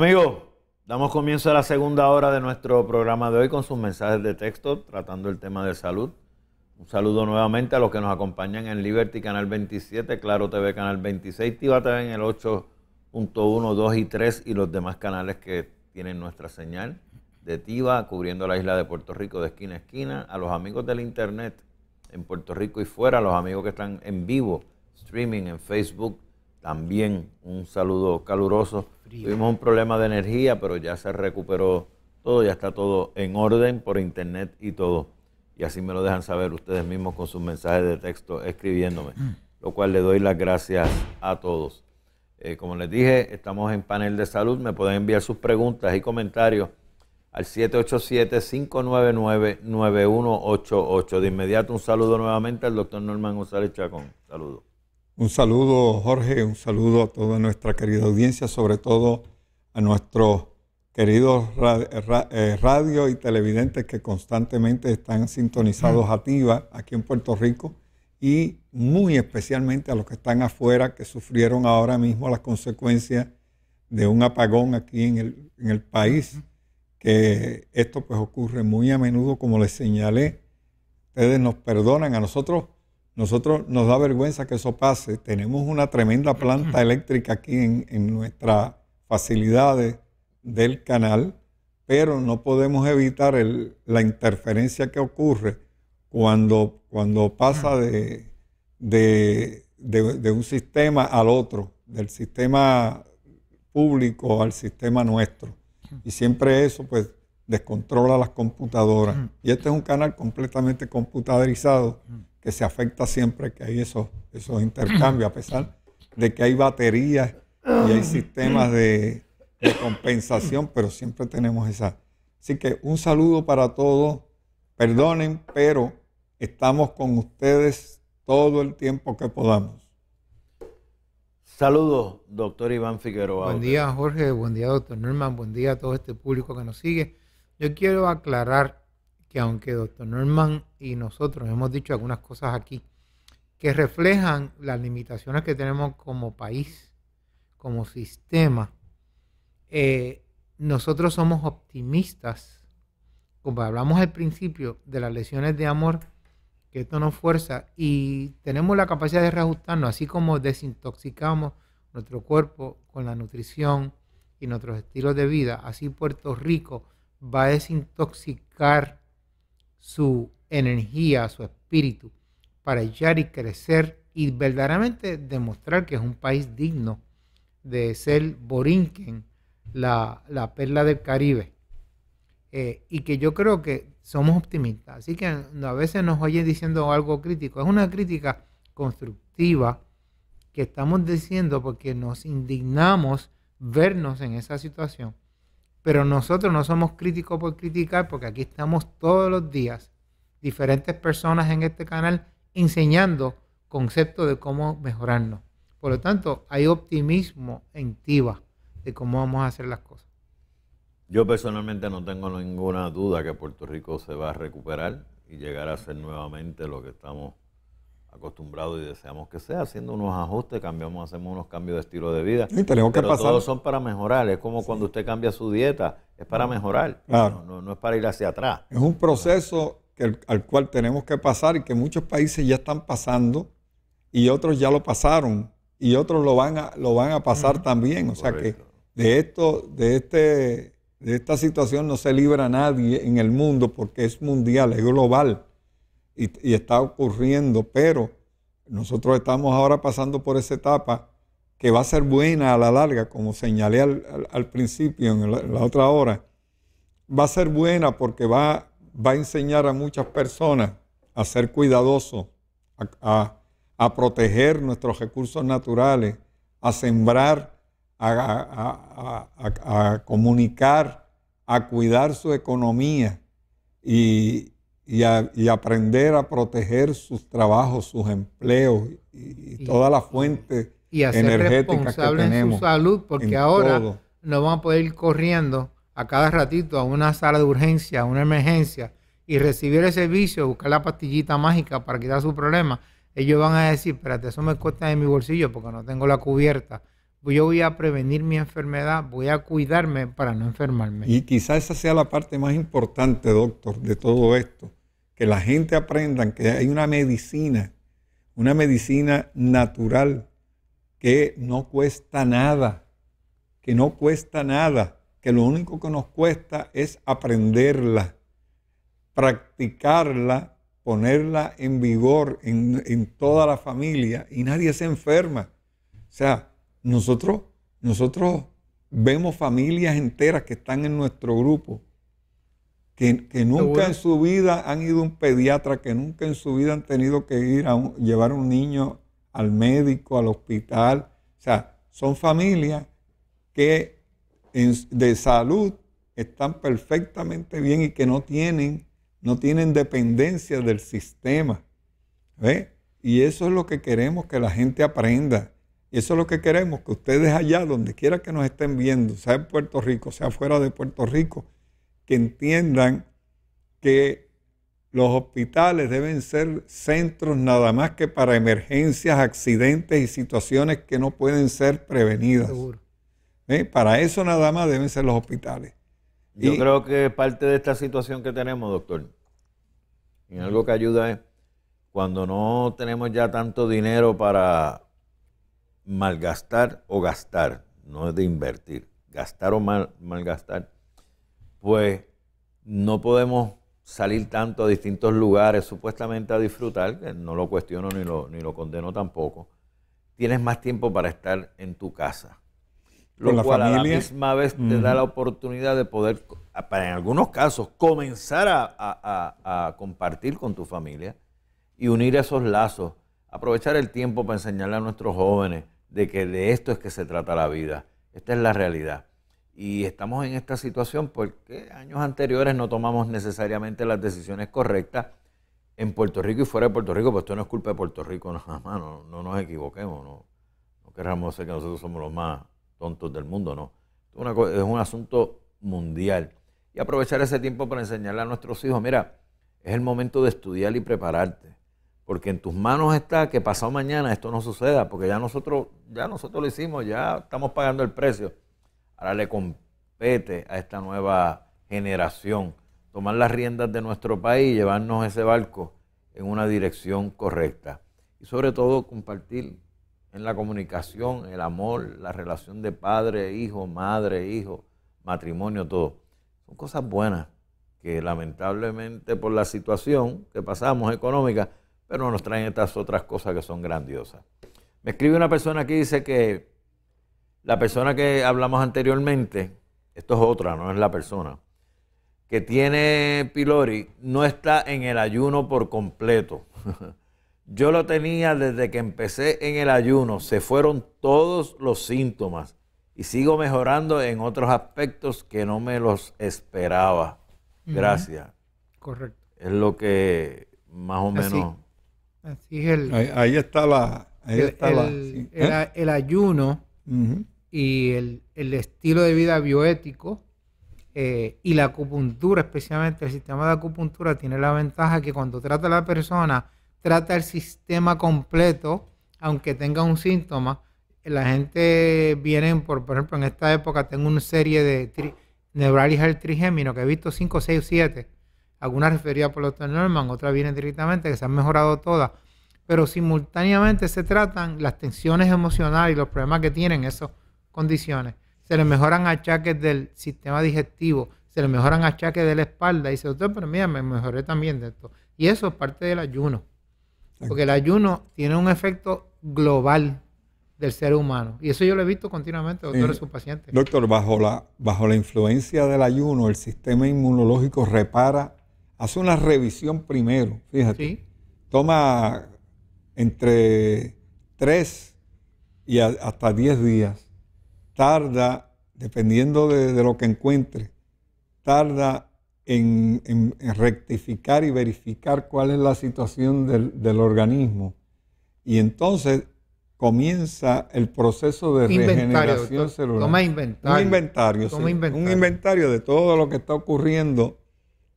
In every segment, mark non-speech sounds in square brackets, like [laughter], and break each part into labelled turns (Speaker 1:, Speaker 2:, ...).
Speaker 1: Amigos, damos comienzo a la segunda hora de nuestro programa de hoy con sus mensajes de texto tratando el tema de salud. Un saludo nuevamente a los que nos acompañan en Liberty Canal 27, Claro TV Canal 26, Tiva TV en el 8.1, 2 y 3 y los demás canales que tienen nuestra señal de Tiva cubriendo la isla de Puerto Rico de esquina a esquina. A los amigos del internet en Puerto Rico y fuera, a los amigos que están en vivo, streaming en Facebook, también un saludo caluroso. Tuvimos un problema de energía, pero ya se recuperó todo, ya está todo en orden por internet y todo. Y así me lo dejan saber ustedes mismos con sus mensajes de texto escribiéndome, mm. lo cual le doy las gracias a todos. Eh, como les dije, estamos en panel de salud. Me pueden enviar sus preguntas y comentarios al 787-599-9188. De inmediato, un saludo nuevamente al doctor Norman González Chacón. Saludos.
Speaker 2: Un saludo, Jorge, un saludo a toda nuestra querida audiencia, sobre todo a nuestros queridos eh, radio y televidentes que constantemente están sintonizados activa aquí en Puerto Rico y muy especialmente a los que están afuera que sufrieron ahora mismo las consecuencias de un apagón aquí en el, en el país, que esto pues ocurre muy a menudo, como les señalé. Ustedes nos perdonan a nosotros nosotros nos da vergüenza que eso pase. Tenemos una tremenda planta eléctrica aquí en, nuestras facilidades del canal, pero no podemos evitar la interferencia que ocurre cuando, cuando pasa de, de, un sistema al otro, del sistema público al sistema nuestro. Y siempre eso pues descontrola las computadoras. Y este es un canal completamente computadorizado se afecta siempre que hay esos, esos intercambios, a pesar de que hay baterías y hay sistemas de, compensación, pero siempre tenemos esa. Así que un saludo para todos. Perdonen, pero estamos con ustedes todo el tiempo que podamos.
Speaker 1: Saludos, doctor Iván Figueroa. Buen día,
Speaker 3: Jorge. Buen día, doctor Norman. Buen día a todo este público que nos sigue. Yo quiero aclarar que aunque doctor Norman y nosotros hemos dicho algunas cosas aquí que reflejan las limitaciones que tenemos como país, como sistema, eh, nosotros somos optimistas, como hablamos al principio, de las lesiones de amor, que esto nos fuerza y tenemos la capacidad de reajustarnos, así como desintoxicamos nuestro cuerpo con la nutrición y nuestros estilos de vida, así Puerto Rico va a desintoxicar su energía, su espíritu, para echar y crecer y verdaderamente demostrar que es un país digno de ser Borinquen, la, perla del Caribe. Eh, y que yo creo que somos optimistas. Así que a veces nos oyen diciendo algo crítico. Es una crítica constructiva que estamos diciendo porque nos indignamos vernos en esa situación pero nosotros no somos críticos por criticar, porque aquí estamos todos los días, diferentes personas en este canal, enseñando conceptos de cómo mejorarnos. Por lo tanto, hay optimismo en Tiva de cómo vamos a hacer las cosas.
Speaker 1: Yo personalmente no tengo ninguna duda que Puerto Rico se va a recuperar y llegar a ser nuevamente lo que estamos acostumbrados y deseamos que sea, haciendo unos ajustes, cambiamos, hacemos unos cambios de estilo de vida. Y Todos son para mejorar, es como cuando usted cambia su dieta, es para mejorar, no, no, es para ir hacia atrás.
Speaker 2: Es un proceso que, al cual tenemos que pasar y que muchos países ya están pasando y otros ya lo pasaron y otros lo van a, lo van a pasar también. O sea que de esto, de este, de esta situación no se libra nadie en el mundo porque es mundial, es global y, está ocurriendo, pero nosotros estamos ahora pasando por esa etapa que va a ser buena a la larga, como señalé al, principio en la, otra hora, va a ser buena porque va, va a enseñar a muchas personas a ser cuidadosos, a, proteger nuestros recursos naturales, a sembrar, a, a comunicar, a cuidar su economía. Y, y, aprender a proteger sus trabajos, sus empleos y, todas toda la fuente y a ser En su salud, porque ahora
Speaker 3: no van a poder ir corriendo a cada ratito a una sala de urgencia, a una emergencia y recibir el servicio, buscar la pastillita mágica para quitar su problema. Ellos van a decir, espérate, eso me cuesta en mi bolsillo porque no tengo la cubierta yo voy a prevenir mi enfermedad, voy a cuidarme para no enfermarme. Y
Speaker 2: quizás esa sea la parte más importante, doctor, de todo esto que la gente aprenda que hay una medicina, una medicina natural que no cuesta nada, que no cuesta nada, que lo único que nos cuesta es aprenderla, practicarla, ponerla en vigor en, toda la familia y nadie se enferma. O sea, nosotros, nosotros vemos familias enteras que están en nuestro grupo que, nunca en su vida han ido a un pediatra, que nunca en su vida han tenido que ir a llevar un niño al médico, al hospital. O sea, son familias que de salud están perfectamente bien y que no tienen, no tienen dependencia del sistema. Y eso es lo que queremos que la gente aprenda. Y eso es lo que queremos, que ustedes allá, donde quiera que nos estén viendo, sea en Puerto Rico, sea fuera de Puerto Rico, que entiendan que los hospitales deben ser centros nada más que para emergencias, accidentes y situaciones que no pueden ser prevenidas. ¿Eh? Para eso nada más deben ser los hospitales. Yo
Speaker 1: creo que parte de esta situación que tenemos, doctor, en algo que ayuda es cuando no tenemos ya tanto dinero para malgastar o gastar, no es de invertir, gastar o malgastar pues no podemos salir tanto a distintos lugares supuestamente a disfrutar, que no lo cuestiono ni lo, condeno tampoco, tienes más tiempo para estar en tu casa. Lo la familia. a la misma vez te da la oportunidad de poder, para en algunos casos, comenzar a, a compartir con tu familia y unir esos lazos. Aprovechar el tiempo para enseñarle a nuestros jóvenes de que de esto es que se trata la vida. Esta es la realidad. Y estamos en esta situación porque años anteriores no tomamos necesariamente las decisiones correctas en Puerto Rico y fuera de Puerto Rico, pues esto no es culpa de Puerto Rico [laughs] nada más, no, nos equivoquemos, no, no queramos ser que nosotros somos los más tontos del mundo, no. es, es un asunto mundial. Y aprovechar ese tiempo para enseñarle a nuestros hijos, mira, es el momento de estudiar y prepararte, porque en tus manos está que pasado mañana esto no suceda, porque ya nosotros, ya nosotros lo hicimos, ya estamos pagando el precio. Ahora le compete a esta nueva generación tomar las riendas de nuestro país y llevarnos ese barco en una dirección correcta. Y sobre todo compartir en la comunicación, el amor, la relación de padre, hijo, madre, hijo, matrimonio, todo. Son cosas buenas que lamentablemente por la situación que pasamos económica, pero nos traen estas otras cosas que son grandiosas. Me escribe una persona que dice que la persona que hablamos anteriormente, esto es otra, no es la persona, que tiene Pilori, no está en el ayuno por completo. [laughs] Yo lo tenía desde que empecé en el ayuno, se fueron todos los síntomas y sigo mejorando en otros aspectos que no me los esperaba. Gracias. Correcto. Es lo que más o
Speaker 2: menos...
Speaker 3: Así el, ahí,
Speaker 1: está la...
Speaker 2: la el
Speaker 3: ¿eh? ayuno y el, estilo de vida bioético eh, y la acupuntura, especialmente el sistema de acupuntura, tiene la ventaja que cuando trata a la persona, trata el sistema completo, aunque tenga un síntoma. La gente viene, por, ejemplo, en esta época tengo una serie de neuralis al trigémino que he visto 5, 6, 7. Algunas referidas por doctor Norman, otras vienen directamente, que se han mejorado todas pero simultáneamente se tratan las tensiones emocionales y los problemas que tienen esas condiciones. Se le mejoran achaques del sistema digestivo, se le mejoran achaques de la espalda y dice, doctor, pero mira, me mejoré también de esto. Y eso es parte del ayuno, porque el ayuno tiene un efecto global del ser humano. Y eso yo lo he visto continuamente, doctor, eh, en sus pacientes.
Speaker 2: Doctor, bajo la, bajo la influencia del ayuno, el sistema inmunológico repara, hace una revisión primero, fíjate. Sí. Toma entre 3 y hasta 10 días. Tarda, dependiendo de, lo que encuentre, tarda en, rectificar y verificar cuál es la situación del, organismo. Y entonces comienza el proceso de regeneración celular. Toma inventario. Un inventario, inventario, Un inventario de todo lo que está ocurriendo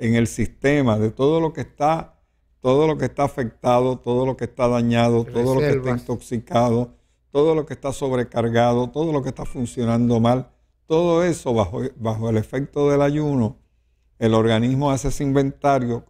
Speaker 2: en el sistema, de todo lo que está todo lo que está afectado, todo lo que está dañado, todo lo que está intoxicado, todo lo que está sobrecargado, todo lo que está funcionando mal, todo eso bajo, bajo el efecto del ayuno, el organismo hace ese inventario,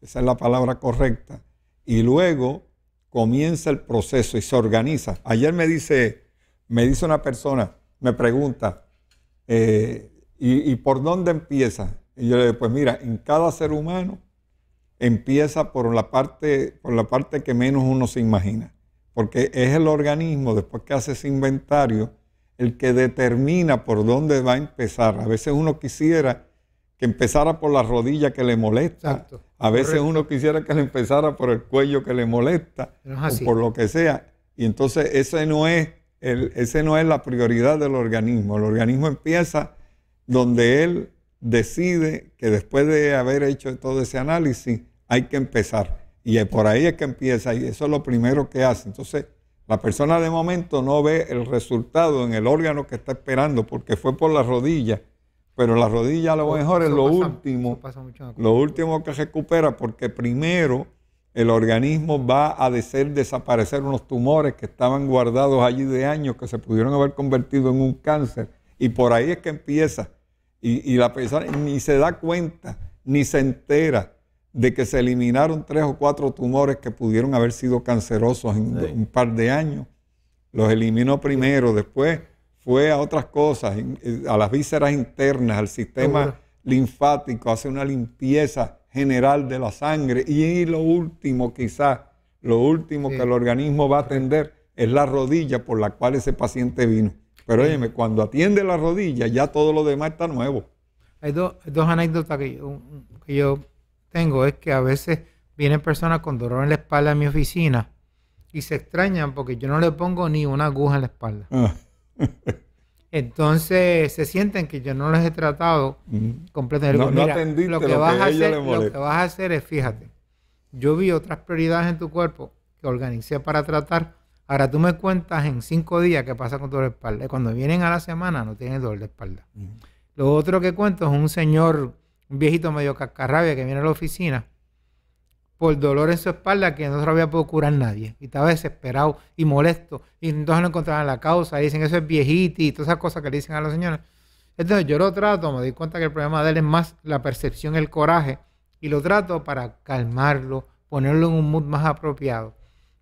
Speaker 2: esa es la palabra correcta, y luego comienza el proceso y se organiza. Ayer me dice, me dice una persona, me pregunta, eh, ¿y, ¿y por dónde empieza? Y yo le digo, pues mira, en cada ser humano empieza por la parte, por la parte que menos uno se imagina, porque es el organismo, después que hace ese inventario, el que determina por dónde va a empezar. A veces uno quisiera que empezara por la rodilla que le molesta. a veces uno quisiera que le empezara por el cuello que le molesta, o por lo que sea. Y entonces ese no es el, ese no es la prioridad del organismo. El organismo empieza donde él decide que después de haber hecho todo ese análisis, hay que empezar. Y por ahí es que empieza y eso es lo primero que hace. Entonces, la persona de momento no ve el resultado en el órgano que está esperando porque fue por la rodilla, pero la rodilla a lo mejor es lo último, lo último que recupera porque primero el organismo va a hacer desaparecer unos tumores que estaban guardados allí de años que se pudieron haber convertido en un cáncer y por ahí es que empieza y la persona ni se da cuenta ni se entera de que se eliminaron tres o cuatro tumores que pudieron haber sido cancerosos en un par de años. Los eliminó primero, después fue a otras cosas, eh, a las vísceras internas, al sistema linfático, hace una limpieza general de la sangre. Y lo último, quizás, lo último que el organismo va a atender es la rodilla por la cual ese paciente vino. Pero cuando atiende la rodilla, ya todo lo demás está
Speaker 3: nuevo. Hay, dos dos anécdotas que yo, que yo tengo es que a veces vienen personas con dolor en la espalda a mi oficina y se extrañan porque yo no le pongo ni una aguja en la espalda. Ah. [laughs] Entonces se sienten que yo no les he tratado mm. completamente. lo, que, vas a hacer, es, fíjate, yo vi otras prioridades en tu cuerpo que organicé para tratar. Ahora tú me cuentas en cinco días qué pasa con tu dolor de espalda. cuando vienen a la semana no tienen dolor de espalda. Mm. Lo otro que cuento es un señor un viejito medio cascarrabia que viene a la oficina por dolor en su espalda que no había podido curar nadie. Y estaba desesperado y molesto. Y entonces no encontraban la causa. dicen, eso es viejito y todas esas cosas que le dicen a los señores. Entonces yo lo trato, me doy cuenta que el problema de él es más la percepción, el coraje. Y lo trato para calmarlo, ponerlo en un mood más apropiado.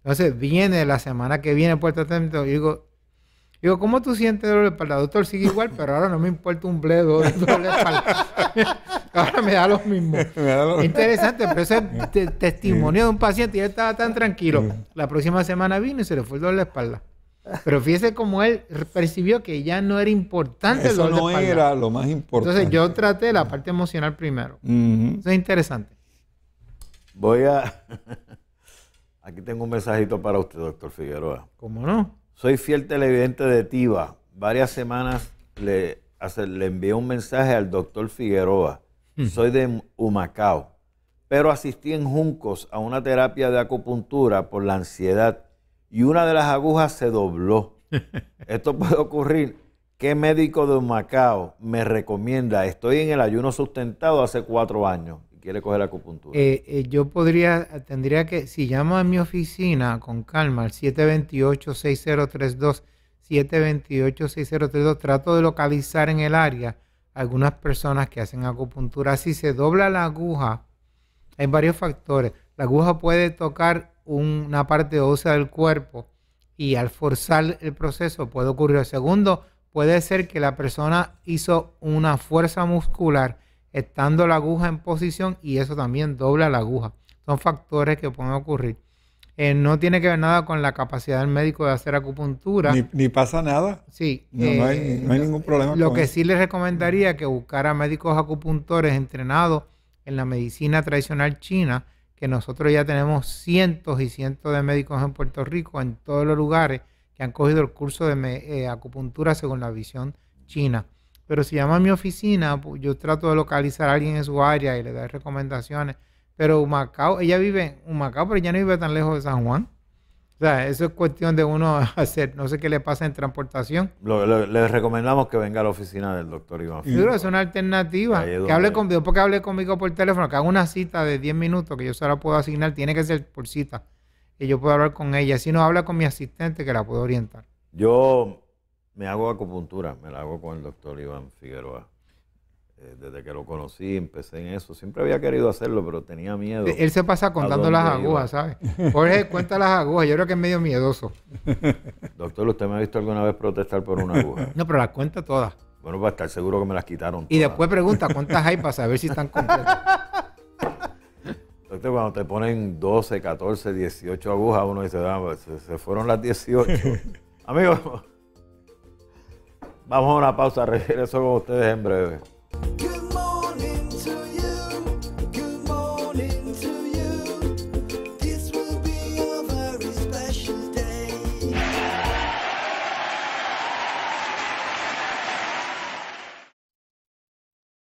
Speaker 3: Entonces viene la semana que viene Puerto atento y digo, Digo, ¿cómo tú sientes dolor de espalda? Doctor, sigue igual, pero ahora no me importa un bledo de dolor de espalda. ahora [laughs] me da lo mismo. Interesante, pero ese [laughs] testimonio de un paciente y él estaba tan tranquilo. La próxima semana vino y se le fue el dolor de espalda. Pero fíjese cómo él percibió que ya no era importante el dolor de espalda. era
Speaker 2: lo más
Speaker 1: importante. Entonces
Speaker 3: yo traté la parte emocional primero. Eso es interesante.
Speaker 1: Voy a... [laughs] Aquí tengo un mensajito para usted, doctor Figueroa.
Speaker 3: ¿Cómo no?
Speaker 1: Soy fiel televidente de Tiva. Varias semanas le, le envié un mensaje al doctor Figueroa. Hmm. Soy de Humacao. Pero asistí en Juncos a una terapia de acupuntura por la ansiedad y una de las agujas se dobló. [laughs] Esto puede ocurrir. ¿Qué médico de Humacao me recomienda? Estoy en el ayuno sustentado hace cuatro años quiere coger acupuntura?
Speaker 3: Eh, eh, yo podría, tendría que, si llamo a mi oficina con calma al 728-6032, 728-6032, trato de localizar en el área algunas personas que hacen acupuntura. Si se dobla la aguja, hay varios factores. La aguja puede tocar una parte ósea del cuerpo y al forzar el proceso puede ocurrir. Segundo, puede ser que la persona hizo una fuerza muscular estando la aguja en posición y eso también dobla la aguja. Son factores que pueden ocurrir. Eh, no tiene que ver nada con la capacidad del médico de hacer acupuntura.
Speaker 2: Ni, pasa nada. Sí. Eh, no, hay, ningún problema. Lo que sí
Speaker 3: les recomendaría que buscara médicos acupuntores entrenados en la medicina tradicional china, que nosotros ya tenemos cientos y cientos de médicos en Puerto Rico, en todos los lugares, que han cogido el curso de eh, acupuntura según la visión china. Pero si llama a mi oficina, yo trato de localizar a alguien en su área y le doy recomendaciones. Pero Humacao, ella vive en Humacao, pero ella no vive tan lejos de San Juan. O sea, eso es cuestión de uno [laughs] hacer, no sé qué le pasa en transportación.
Speaker 1: le recomendamos que venga a la oficina del doctor Iván. Filipe. es
Speaker 3: una alternativa. que hable conmigo, porque hable conmigo por teléfono, que haga una cita de 10 minutos que yo solo puedo asignar, tiene que ser por cita. Y yo puedo hablar con ella. Si no, habla con mi asistente que la puedo orientar.
Speaker 1: Yo me hago acupuntura, me la hago con el doctor Iván Figueroa. Eh, desde que lo conocí empecé en eso. Siempre había querido hacerlo, pero tenía miedo. Él se pasa contando las agujas,
Speaker 3: ¿sabes? Jorge [laughs] cuenta las agujas, yo creo que es medio miedoso.
Speaker 1: Doctor, ¿usted me ha visto alguna vez protestar por una aguja? No, pero las cuenta todas. Bueno, para pues, estar seguro que me las quitaron.
Speaker 3: Todas. Y después pregunta cuántas hay para saber si están completas.
Speaker 1: [laughs] Doctor, cuando te ponen 12, 14, 18 agujas, uno dice, ah, pues, se, fueron las 18. [laughs] Amigos, Vamos a una pausa, [laughs] regreso con ustedes en breve.